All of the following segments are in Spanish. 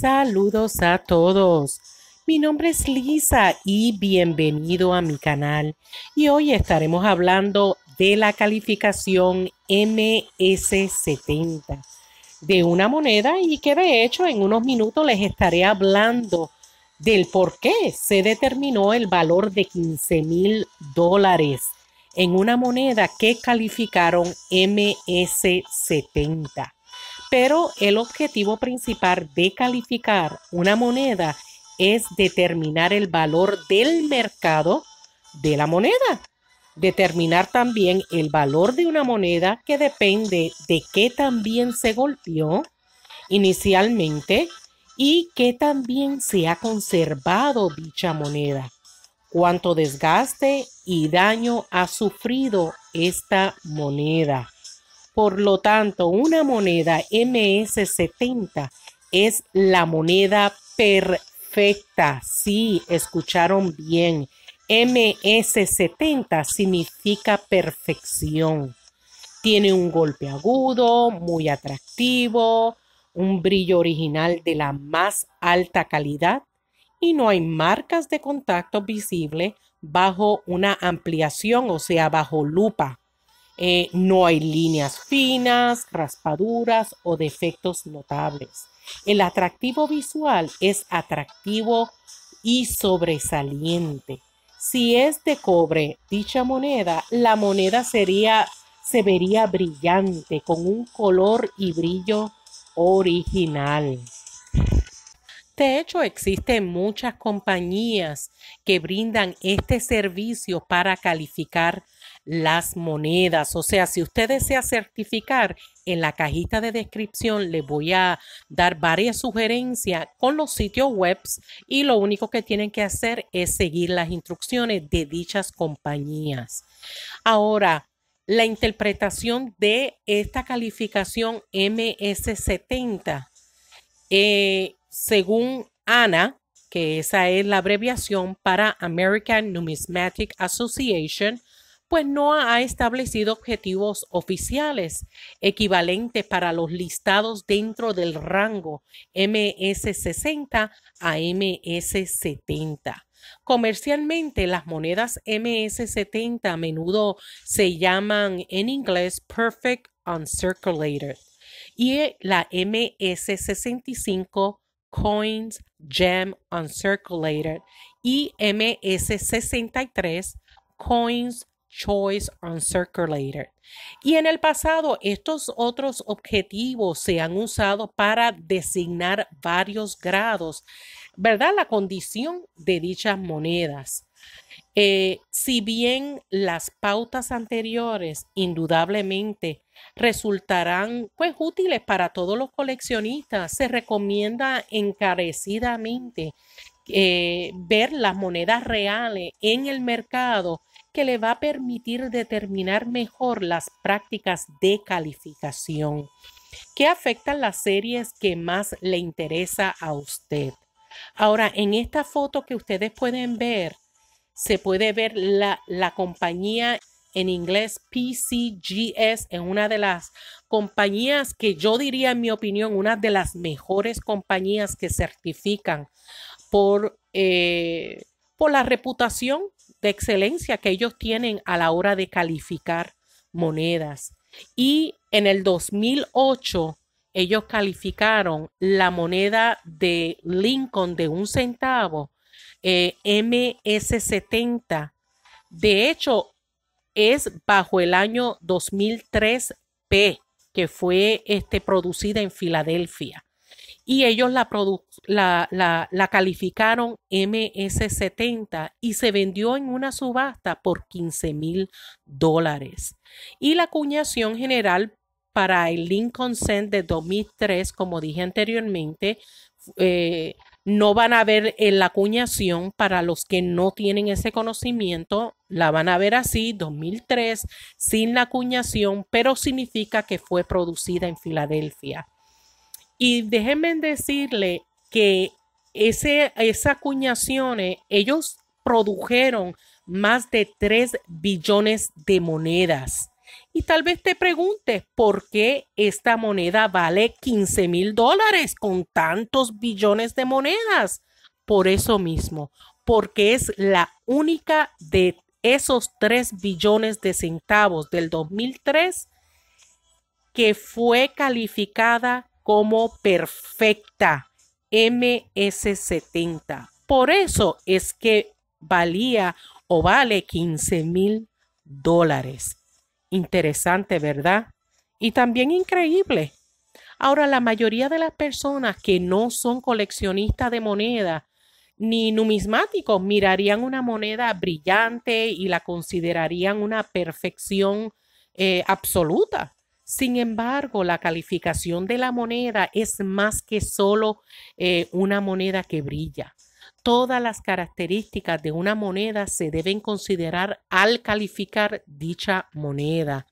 Saludos a todos. Mi nombre es Lisa y bienvenido a mi canal. Y hoy estaremos hablando de la calificación MS70 de una moneda y que de hecho en unos minutos les estaré hablando del por qué se determinó el valor de 15 mil dólares en una moneda que calificaron MS70. Pero el objetivo principal de calificar una moneda es determinar el valor del mercado de la moneda. Determinar también el valor de una moneda que depende de qué también se golpeó inicialmente y qué también se ha conservado dicha moneda. Cuánto desgaste y daño ha sufrido esta moneda. Por lo tanto, una moneda MS70 es la moneda perfecta. Sí, escucharon bien. MS70 significa perfección. Tiene un golpe agudo, muy atractivo, un brillo original de la más alta calidad y no hay marcas de contacto visible bajo una ampliación, o sea, bajo lupa. Eh, no hay líneas finas, raspaduras o defectos notables. El atractivo visual es atractivo y sobresaliente. Si es de cobre dicha moneda, la moneda sería, se vería brillante con un color y brillo original. De hecho, existen muchas compañías que brindan este servicio para calificar las monedas. O sea, si usted desea certificar, en la cajita de descripción les voy a dar varias sugerencias con los sitios web y lo único que tienen que hacer es seguir las instrucciones de dichas compañías. Ahora, la interpretación de esta calificación MS70, eh, según ANA, que esa es la abreviación para American Numismatic Association, pues no ha establecido objetivos oficiales equivalentes para los listados dentro del rango MS60 a MS70. Comercialmente, las monedas MS70 a menudo se llaman en inglés Perfect Uncirculated y e, la MS65 Coins Gem Uncirculated y MS63 Coins Choice on Circulator. Y en el pasado, estos otros objetivos se han usado para designar varios grados, ¿verdad? La condición de dichas monedas. Eh, si bien las pautas anteriores indudablemente resultarán pues útiles para todos los coleccionistas, se recomienda encarecidamente eh, ver las monedas reales en el mercado que le va a permitir determinar mejor las prácticas de calificación que afectan las series que más le interesa a usted. Ahora, en esta foto que ustedes pueden ver, se puede ver la, la compañía en inglés PCGS, en una de las compañías que yo diría, en mi opinión, una de las mejores compañías que certifican por, eh, por la reputación de excelencia que ellos tienen a la hora de calificar monedas. Y en el 2008 ellos calificaron la moneda de Lincoln de un centavo, eh, MS70. De hecho, es bajo el año 2003P, que fue este, producida en Filadelfia y ellos la, calificaron MS70 y se vendió en una subasta por 15 mil dólares. Y la acuñación general para el Lincoln Cent de 2003, como dije anteriormente, eh, no van a ver en eh, la acuñación para los que no tienen ese conocimiento, la van a ver así, 2003, sin la acuñación, pero significa que fue producida en Filadelfia. Y déjenme decirle que ese, esas eh, ellos produjeron más de 3 billones de monedas. Y tal vez te preguntes por qué esta moneda vale 15 mil dólares con tantos billones de monedas. Por eso mismo, porque es la única de esos 3 billones de centavos del 2003 que fue calificada como perfecta MS70. Por eso es que valía o vale 15 mil dólares. Interesante, ¿verdad? Y también increíble. Ahora, la mayoría de las personas que no son coleccionistas de moneda ni numismáticos mirarían una moneda brillante y la considerarían una perfección eh, absoluta. Sin embargo, la calificación de la moneda es más que solo eh, una moneda que brilla. Todas las características de una moneda se deben considerar al calificar dicha moneda.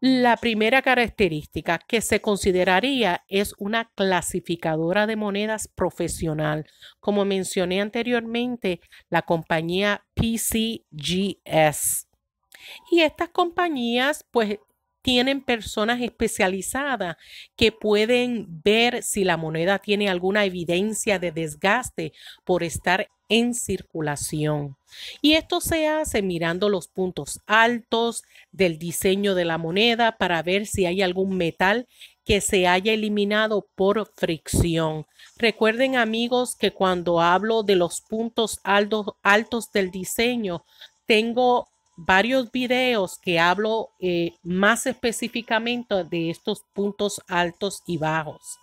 La primera característica que se consideraría es una clasificadora de monedas profesional. Como mencioné anteriormente, la compañía PCGS. Y estas compañías pues tienen personas especializadas que pueden ver si la moneda tiene alguna evidencia de desgaste por estar en circulación. Y esto se hace mirando los puntos altos del diseño de la moneda para ver si hay algún metal que se haya eliminado por fricción. Recuerden amigos que cuando hablo de los puntos altos, altos del diseño, tengo varios videos que hablo eh, más específicamente de estos puntos altos y bajos,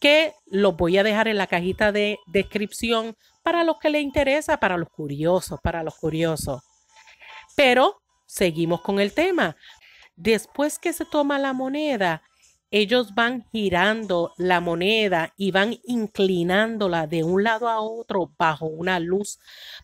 que los voy a dejar en la cajita de descripción para los que les interesa, para los curiosos, para los curiosos. Pero seguimos con el tema. Después que se toma la moneda, ellos van girando la moneda y van inclinándola de un lado a otro bajo una luz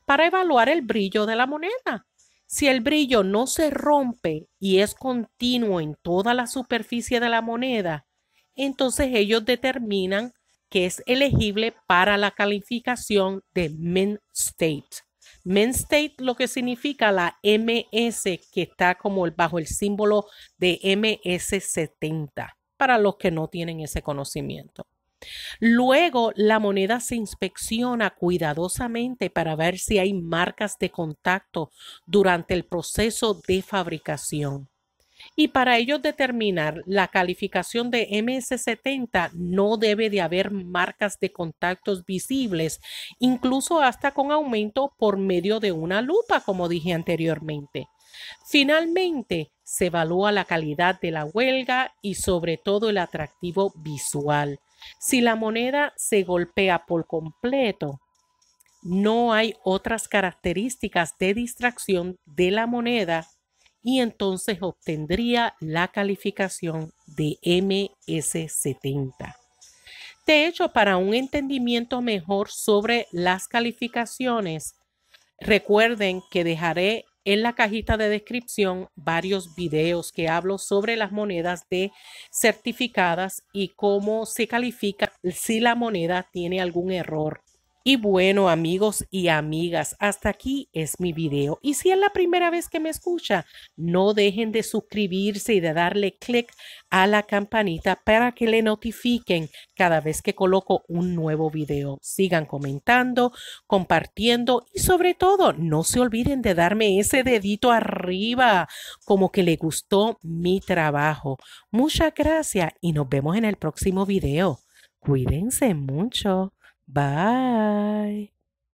para evaluar el brillo de la moneda. Si el brillo no se rompe y es continuo en toda la superficie de la moneda, entonces ellos determinan que es elegible para la calificación de Mint State. Mint State lo que significa la MS que está como bajo el símbolo de MS70 para los que no tienen ese conocimiento. Luego, la moneda se inspecciona cuidadosamente para ver si hay marcas de contacto durante el proceso de fabricación. Y para ello determinar la calificación de MS70 no debe de haber marcas de contactos visibles, incluso hasta con aumento por medio de una lupa, como dije anteriormente. Finalmente, se evalúa la calidad de la huelga y sobre todo el atractivo visual. Si la moneda se golpea por completo, no hay otras características de distracción de la moneda y entonces obtendría la calificación de MS70. De hecho, para un entendimiento mejor sobre las calificaciones, recuerden que dejaré en la cajita de descripción varios videos que hablo sobre las monedas de certificadas y cómo se califica si la moneda tiene algún error. Y bueno amigos y amigas, hasta aquí es mi video. Y si es la primera vez que me escucha, no dejen de suscribirse y de darle clic a la campanita para que le notifiquen cada vez que coloco un nuevo video. Sigan comentando, compartiendo y sobre todo no se olviden de darme ese dedito arriba como que le gustó mi trabajo. Muchas gracias y nos vemos en el próximo video. Cuídense mucho. Bye.